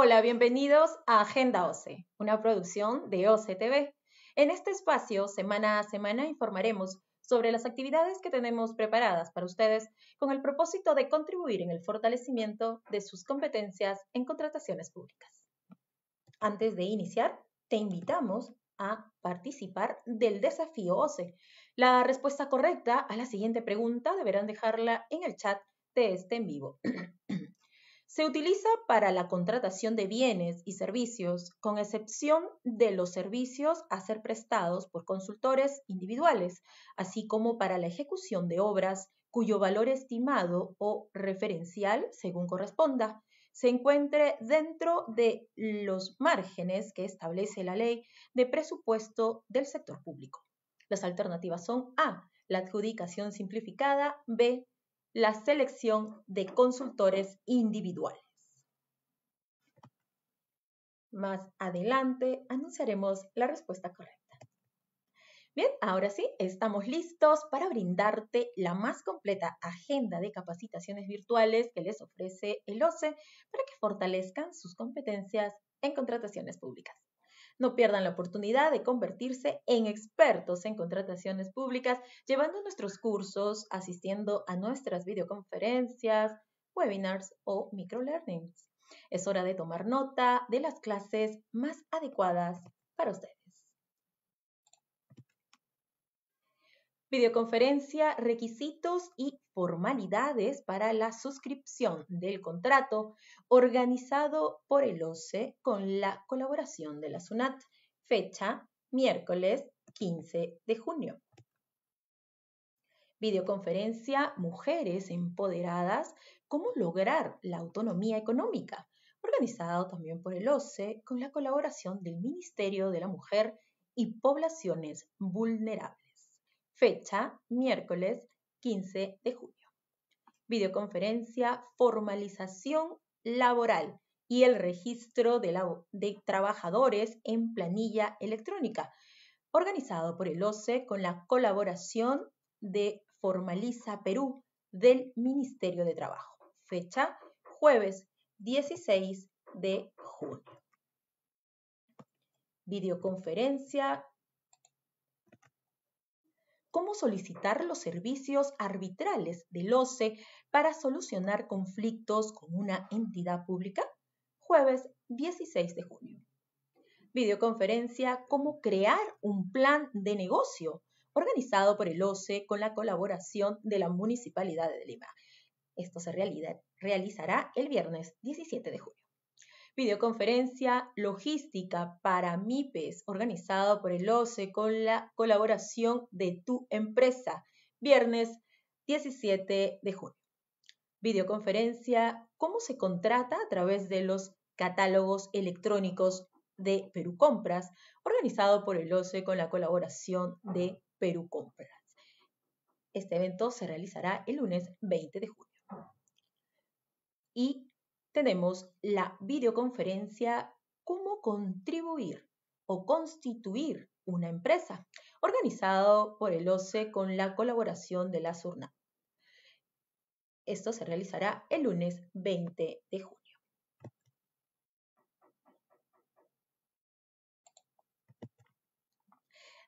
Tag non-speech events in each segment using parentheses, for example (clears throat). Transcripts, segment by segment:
Hola, bienvenidos a Agenda OCE, una producción de OCE TV. En este espacio, semana a semana, informaremos sobre las actividades que tenemos preparadas para ustedes con el propósito de contribuir en el fortalecimiento de sus competencias en contrataciones públicas. Antes de iniciar, te invitamos a participar del desafío OCE. La respuesta correcta a la siguiente pregunta deberán dejarla en el chat de este en vivo. (clears throat) Se utiliza para la contratación de bienes y servicios, con excepción de los servicios a ser prestados por consultores individuales, así como para la ejecución de obras cuyo valor estimado o referencial, según corresponda, se encuentre dentro de los márgenes que establece la ley de presupuesto del sector público. Las alternativas son A, la adjudicación simplificada, B, la selección de consultores individuales. Más adelante anunciaremos la respuesta correcta. Bien, ahora sí, estamos listos para brindarte la más completa agenda de capacitaciones virtuales que les ofrece el OCE para que fortalezcan sus competencias en contrataciones públicas. No pierdan la oportunidad de convertirse en expertos en contrataciones públicas, llevando nuestros cursos, asistiendo a nuestras videoconferencias, webinars o microlearnings. Es hora de tomar nota de las clases más adecuadas para usted. videoconferencia, requisitos y formalidades para la suscripción del contrato organizado por el OCE con la colaboración de la SUNAT. Fecha, miércoles 15 de junio. Videoconferencia Mujeres Empoderadas, cómo lograr la autonomía económica, organizado también por el OCE con la colaboración del Ministerio de la Mujer y Poblaciones Vulnerables. Fecha, miércoles 15 de julio. Videoconferencia, formalización laboral y el registro de, trabajadores en planilla electrónica, organizado por el OCE con la colaboración de Formaliza Perú del Ministerio de Trabajo. Fecha, jueves 16 de julio. Videoconferencia cómo solicitar los servicios arbitrales del OCE para solucionar conflictos con una entidad pública, jueves 16 de junio. Videoconferencia, cómo crear un plan de negocio, organizado por el OCE con la colaboración de la Municipalidad de Lima. Esto se realizará el viernes 17 de junio videoconferencia logística para MIPES, organizado por el OCE con la colaboración de tu empresa, viernes 17 de junio. Videoconferencia, ¿cómo se contrata a través de los catálogos electrónicos de Perú Compras, organizado por el OCE con la colaboración de Perú Compras? Este evento se realizará el lunes 20 de junio. Y tenemos la videoconferencia Cómo contribuir o constituir una empresa, organizado por el OCE con la colaboración de la SURNA. Esto se realizará el lunes 20 de junio.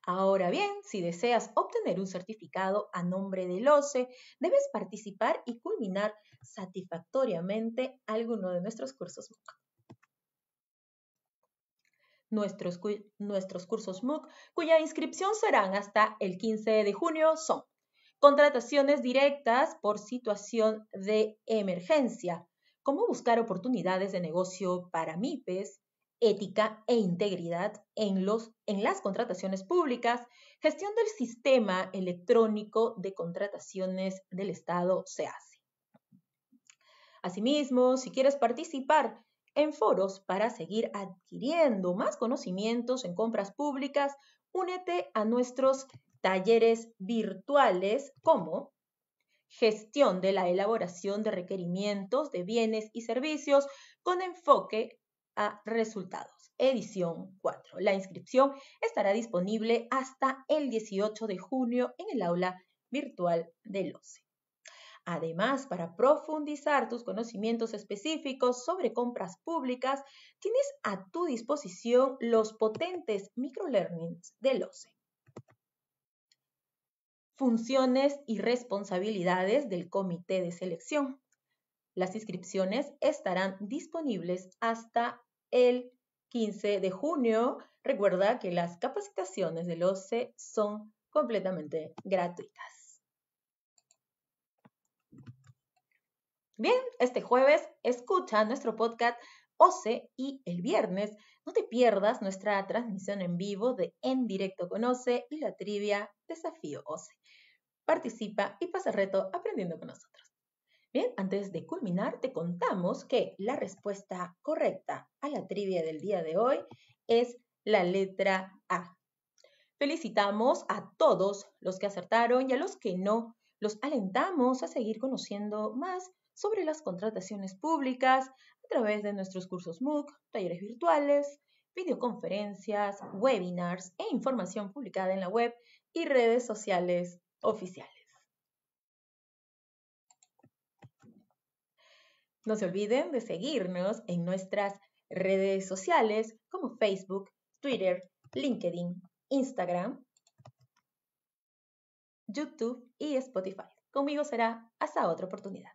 Ahora bien, si deseas obtener un certificado a nombre del OCE, debes participar y culminar satisfactoriamente alguno de nuestros cursos MOOC. Nuestros, cursos MOOC, cuya inscripción serán hasta el 15 de junio, son contrataciones directas por situación de emergencia, cómo buscar oportunidades de negocio para MIPES, ética e integridad en, las contrataciones públicas, gestión del sistema electrónico de contrataciones del Estado se hace. Asimismo, si quieres participar en foros para seguir adquiriendo más conocimientos en compras públicas, únete a nuestros talleres virtuales como gestión de la elaboración de requerimientos de bienes y servicios con enfoque a resultados, edición 4. La inscripción estará disponible hasta el 18 de junio en el aula virtual del OCE. Además, para profundizar tus conocimientos específicos sobre compras públicas, tienes a tu disposición los potentes microlearnings del OCE. Funciones y responsabilidades del comité de selección. Las inscripciones estarán disponibles hasta el 15 de junio. Recuerda que las capacitaciones del OCE son completamente gratuitas. Bien, este jueves escucha nuestro podcast OCE y el viernes no te pierdas nuestra transmisión en vivo de En Directo con OCE y la trivia Desafío OCE. Participa y pasa el reto aprendiendo con nosotros. Bien, antes de culminar, te contamos que la respuesta correcta a la trivia del día de hoy es la letra A. Felicitamos a todos los que acertaron y a los que no. Los alentamos a seguir conociendo más sobre las contrataciones públicas a través de nuestros cursos MOOC, talleres virtuales, videoconferencias, webinars e información publicada en la web y redes sociales oficiales. No se olviden de seguirnos en nuestras redes sociales como Facebook, Twitter, LinkedIn, Instagram, YouTube y Spotify. Conmigo será hasta otra oportunidad.